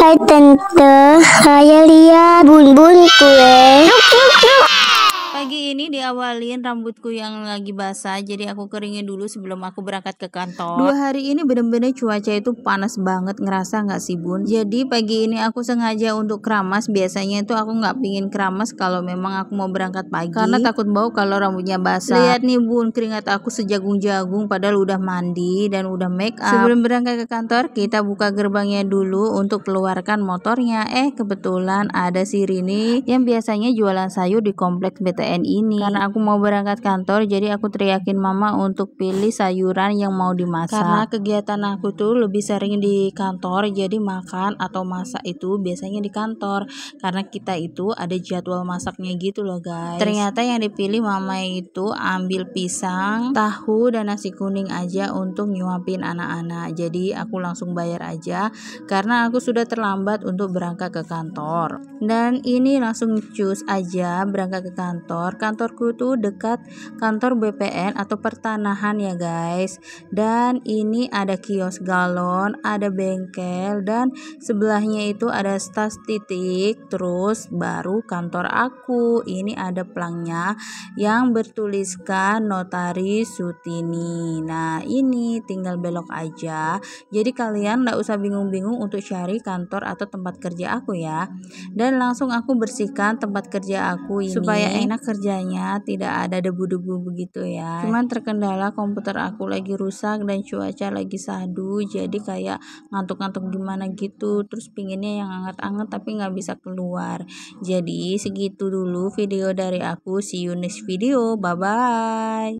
Hai Tante, saya lihat Bun Bun Kue. Oke, pagi ini diawalin rambutku yang lagi basah jadi aku keringin dulu sebelum aku berangkat ke kantor. Dua hari ini bener-bener cuaca itu panas banget ngerasa nggak sih bun? Jadi pagi ini aku sengaja untuk keramas biasanya itu aku nggak pingin keramas kalau memang aku mau berangkat pagi karena takut bau kalau rambutnya basah. Lihat nih bun keringat aku sejagung-jagung padahal udah mandi dan udah make up. Sebelum berangkat ke kantor kita buka gerbangnya dulu untuk keluarkan motornya. Eh kebetulan ada si Rini yang biasanya jualan sayur di kompleks BTN online ini. Karena aku mau berangkat kantor, jadi aku teriakin mama untuk pilih sayuran yang mau dimasak. Karena kegiatan aku tuh lebih sering di kantor, jadi makan atau masak itu biasanya di kantor. Karena kita itu ada jadwal masaknya gitu loh guys. Ternyata yang dipilih mama itu ambil pisang, tahu, dan nasi kuning aja untuk nyuapin anak-anak. Jadi aku langsung bayar aja karena aku sudah terlambat untuk berangkat ke kantor. Dan ini langsung cus aja berangkat ke kantor kantor. Kantorku tuh dekat kantor BPN atau pertanahan ya guys. Dan ini ada kios galon, ada bengkel dan sebelahnya itu ada stas titik. Terus baru kantor aku. Ini ada plangnya yang bertuliskan notari Sutini. Nah ini tinggal belok aja. Jadi kalian gak usah bingung-bingung untuk cari kantor atau tempat kerja aku ya. Dan langsung aku bersihkan tempat kerja aku ini supaya enak kerjanya tidak ada debu-debu begitu ya cuman terkendala komputer aku lagi rusak dan cuaca lagi sadu jadi kayak ngantuk-ngantuk gimana gitu terus pinginnya yang anget-anget tapi nggak bisa keluar jadi segitu dulu video dari aku see you next video bye bye